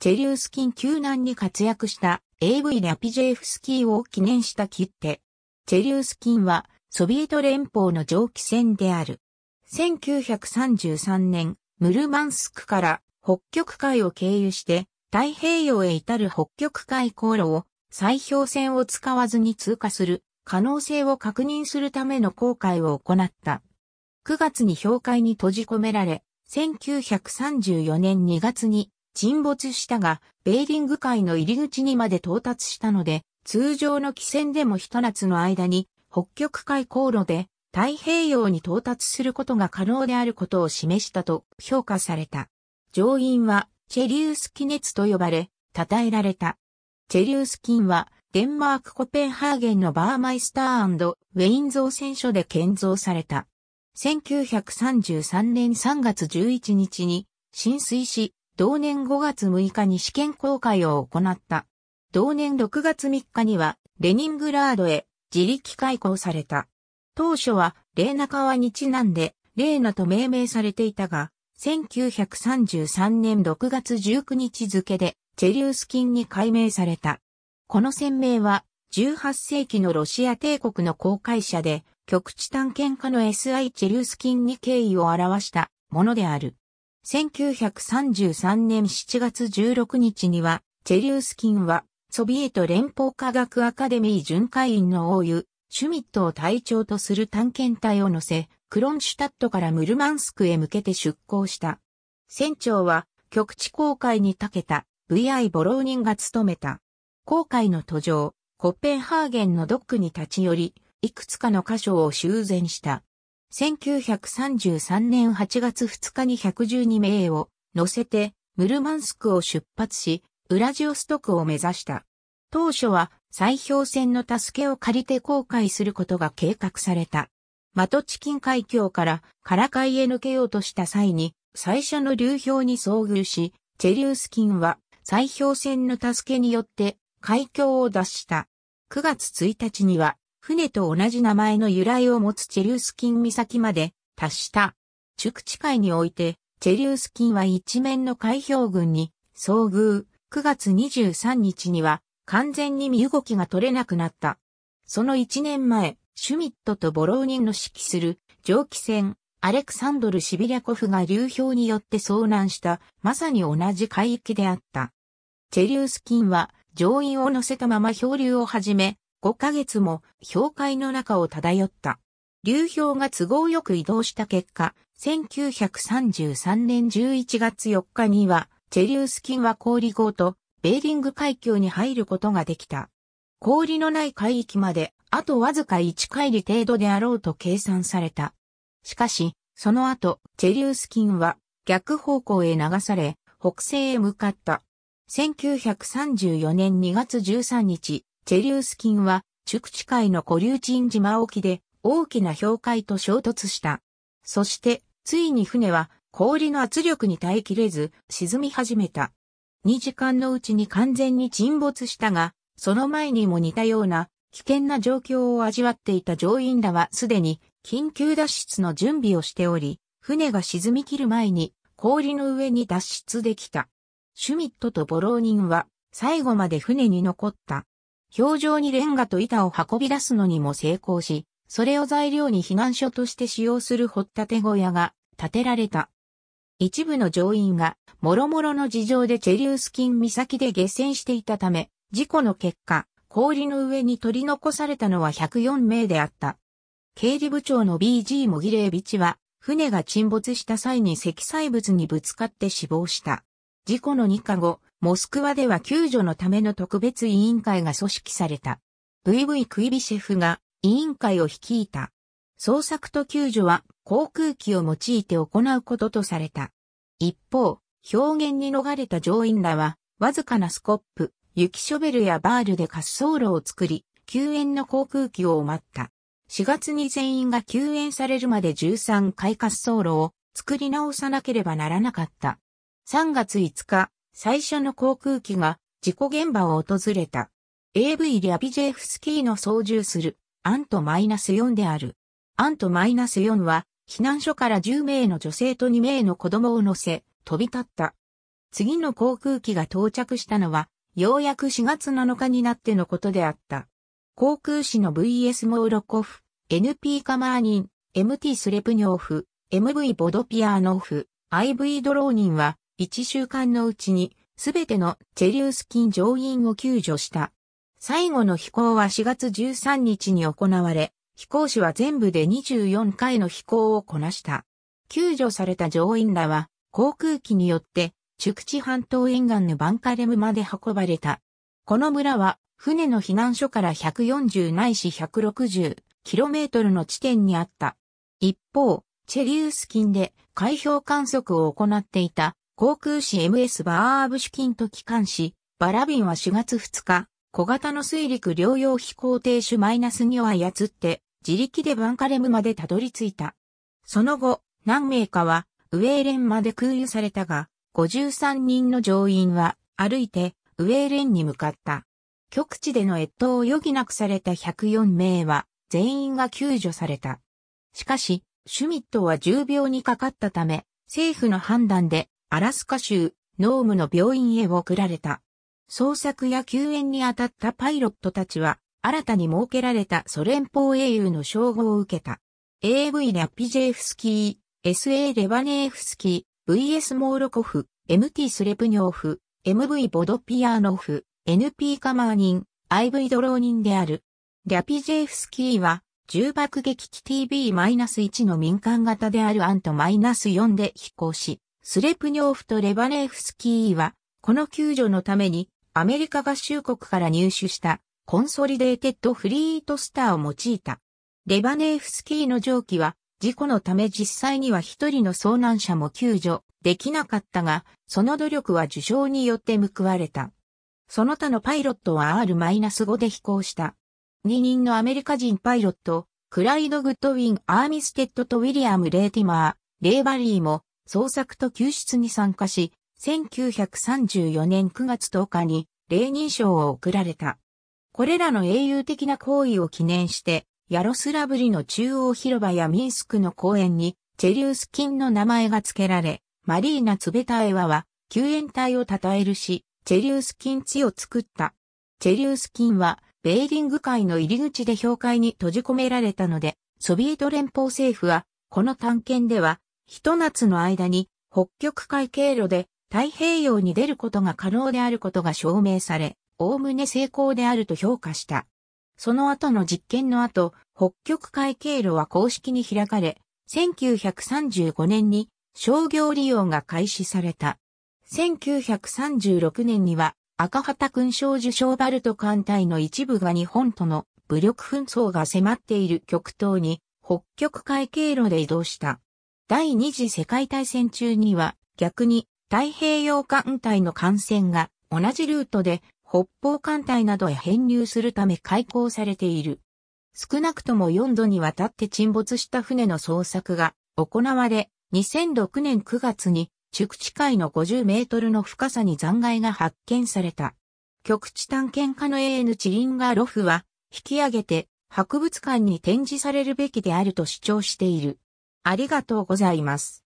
チェリュースキン救難に活躍した AV ラピジェフスキーを記念した切手。チェリュースキンはソビエト連邦の蒸気船である。1933年、ムルマンスクから北極海を経由して太平洋へ至る北極海航路を砕氷船を使わずに通過する可能性を確認するための航海を行った。9月に氷海に閉じ込められ、1934年2月に沈没したが、ベーリング海の入り口にまで到達したので、通常の汽船でも一夏の間に、北極海航路で太平洋に到達することが可能であることを示したと評価された。乗員はチェリウスキネツと呼ばれ、称えられた。チェリウスキンはデンマークコペンハーゲンのバーマイスターウェイン造船所で建造された。1933年3月11日に浸水し、同年5月6日に試験公開を行った。同年6月3日には、レニングラードへ自力開港された。当初は、レーナ川にちなんで、レーナと命名されていたが、1933年6月19日付で、チェリウスキンに改名された。この船名は、18世紀のロシア帝国の公開者で、極地探検家の S.I. チェリウスキンに敬意を表したものである。1933年7月16日には、チェリウスキンは、ソビエト連邦科学アカデミー巡回員の大湯、シュミットを隊長とする探検隊を乗せ、クロンシュタットからムルマンスクへ向けて出港した。船長は、極地航海に長けた、VI ボローニンが務めた。航海の途上、コッペンハーゲンのドックに立ち寄り、いくつかの箇所を修繕した。1933年8月2日に112名を乗せて、ムルマンスクを出発し、ウラジオストクを目指した。当初は、砕氷船の助けを借りて航海することが計画された。マトチキン海峡からカラカイへ抜けようとした際に、最初の流氷に遭遇し、チェリウスキンは、砕氷船の助けによって海峡を脱した。9月1日には、船と同じ名前の由来を持つチェリュースキン岬まで達した。築地海において、チェリュースキンは一面の海氷群に遭遇、9月23日には完全に身動きが取れなくなった。その1年前、シュミットとボローニンの指揮する蒸気船、アレクサンドル・シビリャコフが流氷によって遭難した、まさに同じ海域であった。チェリュースキンは乗員を乗せたまま漂流を始め、5ヶ月も氷海の中を漂った。流氷が都合よく移動した結果、1933年11月4日には、チェリウスキンは氷号と、ベーリング海峡に入ることができた。氷のない海域まで、あとわずか1海里程度であろうと計算された。しかし、その後、チェリウスキンは逆方向へ流され、北西へ向かった。1934年2月13日、チェリウス菌は、熟地海の古流鎮島沖で大きな氷海と衝突した。そして、ついに船は氷の圧力に耐えきれず沈み始めた。2時間のうちに完全に沈没したが、その前にも似たような危険な状況を味わっていた乗員らはすでに緊急脱出の準備をしており、船が沈み切る前に氷の上に脱出できた。シュミットとボローニンは最後まで船に残った。氷上にレンガと板を運び出すのにも成功し、それを材料に避難所として使用する掘っ立て小屋が建てられた。一部の乗員が、諸々の事情でチェリウスキン岬で下船していたため、事故の結果、氷の上に取り残されたのは104名であった。経理部長の BG モギレービチは、船が沈没した際に積載物にぶつかって死亡した。事故の2日後、モスクワでは救助のための特別委員会が組織された。VV クイビシェフが委員会を率いた。捜索と救助は航空機を用いて行うこととされた。一方、表現に逃れた乗員らは、わずかなスコップ、雪ショベルやバールで滑走路を作り、救援の航空機を待った。4月に全員が救援されるまで13回滑走路を作り直さなければならなかった。3月5日、最初の航空機が事故現場を訪れた。AV リャビジェフスキーの操縦するアントマイナス4である。アントマイナス4は避難所から10名の女性と2名の子供を乗せ飛び立った。次の航空機が到着したのはようやく4月7日になってのことであった。航空士の VS モーロコフ、NP カマーニン、MT スレプニョーフ、MV ボドピアーノフ、IV ドローニンは1週間のうちに、すべてのチェリウスキン乗員を救助した。最後の飛行は4月13日に行われ、飛行士は全部で24回の飛行をこなした。救助された乗員らは、航空機によって、筑地半島沿岸のバンカレムまで運ばれた。この村は、船の避難所から140ないし 160km の地点にあった。一方、チェリウスキンで海氷観測を行っていた航空士 MS バーアブキ金と機関し、バラビンは4月2日、小型の水陸両用飛行停止マイナス2を操って、自力でバンカレムまでたどり着いた。その後、何名かは、ウェーレンまで空輸されたが、53人の乗員は、歩いて、ウェーレンに向かった。極地での越冬を余儀なくされた104名は、全員が救助された。しかし、シュミットは重病にかかったため、政府の判断でアラスカ州、ノームの病院へ送られた。捜索や救援に当たったパイロットたちは、新たに設けられたソ連邦英雄の称号を受けた。AV ラピジェフスキー、SA レバネーフスキー、VS モーロコフ、MT スレプニョーフ、MV ボドピアーノフ、NP カマーニン、IV ドローニンである。ラピジェフスキーは、重爆撃機 TB-1 の民間型であるアント -4 で飛行し、スレプニョーフとレバネーフスキーは、この救助のために、アメリカ合衆国から入手したコンソリデーテッドフリートスターを用いた。レバネーフスキーの蒸気は、事故のため実際には一人の遭難者も救助できなかったが、その努力は受賞によって報われた。その他のパイロットは R-5 で飛行した。2人のアメリカ人パイロット、クライド・グッドウィン・アーミステッドとウィリアム・レーティマー、レイバリーも捜索と救出に参加し、1934年9月10日に、霊認賞を贈られた。これらの英雄的な行為を記念して、ヤロスラブリの中央広場やミンスクの公園に、チェリウスキンの名前が付けられ、マリーナ・ツベタエワは、救援隊を称えるし、チェリウスキン地を作った。チェリウスキンは、ベーリング海の入り口で氷海に閉じ込められたので、ソビエト連邦政府は、この探検では、一夏の間に北極海経路で太平洋に出ることが可能であることが証明され、おおむね成功であると評価した。その後の実験の後、北極海経路は公式に開かれ、1935年に商業利用が開始された。1936年には赤旗勲章受賞バルト艦隊の一部が日本との武力紛争が迫っている極東に北極海経路で移動した。第二次世界大戦中には逆に太平洋艦隊の艦船が同じルートで北方艦隊などへ編入するため開港されている。少なくとも4度にわたって沈没した船の捜索が行われ、2006年9月に築地海の50メートルの深さに残骸が発見された。極地探検家の A.N. チリンガーロフは引き上げて博物館に展示されるべきであると主張している。ありがとうございます。